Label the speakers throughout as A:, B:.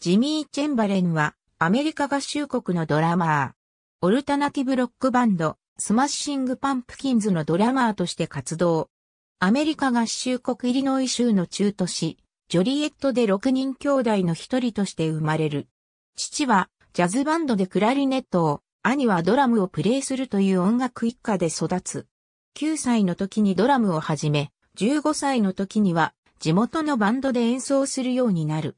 A: ジミー・チェンバレンは、アメリカ合衆国のドラマー。オルタナティブロックバンド、スマッシング・パンプキンズのドラマーとして活動。アメリカ合衆国イリノイ州の中都市、ジョリエットで6人兄弟の一人として生まれる。父は、ジャズバンドでクラリネットを、兄はドラムをプレイするという音楽一家で育つ。9歳の時にドラムを始め、15歳の時には、地元のバンドで演奏するようになる。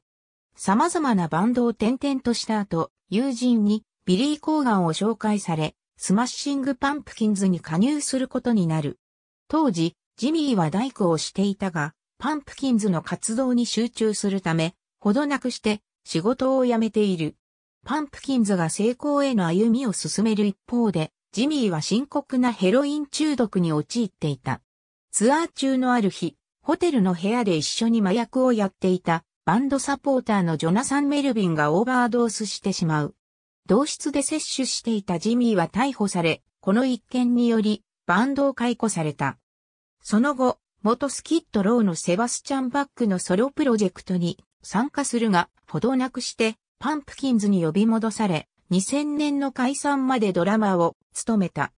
A: 様々なバンドを転々とした後、友人にビリー・コーガンを紹介され、スマッシング・パンプキンズに加入することになる。当時、ジミーは大工をしていたが、パンプキンズの活動に集中するため、ほどなくして仕事を辞めている。パンプキンズが成功への歩みを進める一方で、ジミーは深刻なヘロイン中毒に陥っていた。ツアー中のある日、ホテルの部屋で一緒に麻薬をやっていたバンドサポーターのジョナサン・メルビンがオーバードースしてしまう。同室で摂取していたジミーは逮捕され、この一件により、バンドを解雇された。その後、元スキッドローのセバスチャン・バックのソロプロジェクトに参加するが、ほどなくして、パンプキンズに呼び戻され、2000年の解散までドラマを務めた。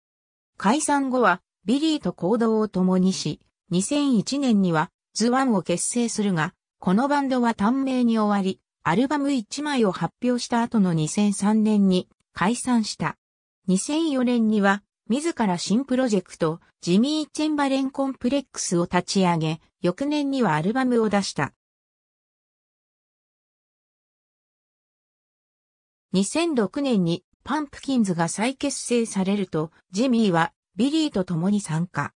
A: 解散後は、ビリーと行動を共にし、2001年には、ズワンを結成するが、このバンドは短命に終わり、アルバム1枚を発表した後の2003年に解散した。2004年には、自ら新プロジェクト、ジミー・チェンバレン・コンプレックスを立ち上げ、翌年にはアルバムを出した。2006年にパンプキンズが再結成されると、ジミーはビリーと共に参加。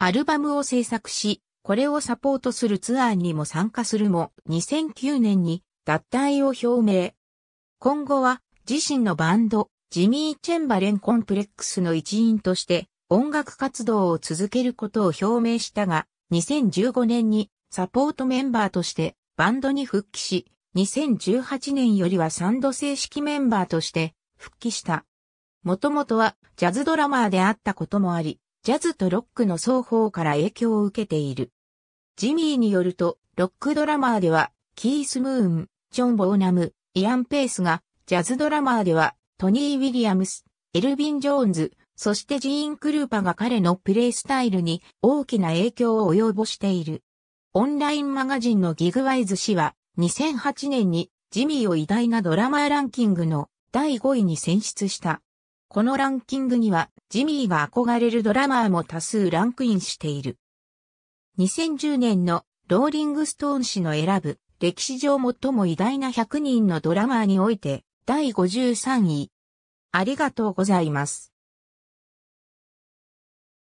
A: アルバムを制作し、これをサポートするツアーにも参加するも、2009年に脱退を表明。今後は自身のバンド、ジミー・チェンバレン・コンプレックスの一員として音楽活動を続けることを表明したが、2015年にサポートメンバーとしてバンドに復帰し、2018年よりはサンド正式メンバーとして復帰した。もともとはジャズドラマーであったこともあり、ジャズとロックの双方から影響を受けている。ジミーによると、ロックドラマーでは、キース・ムーン、ジョン・ボーナム、イアン・ペースが、ジャズドラマーでは、トニー・ウィリアムス、エルビン・ジョーンズ、そしてジーン・クルーパが彼のプレイスタイルに大きな影響を及ぼしている。オンラインマガジンのギグワイズ氏は、2008年にジミーを偉大なドラマーランキングの第5位に選出した。このランキングには、ジミーが憧れるドラマーも多数ランクインしている。2010年のローリングストーン氏の選ぶ歴史上最も偉大な100人のドラマーにおいて第53位。ありがとうございます。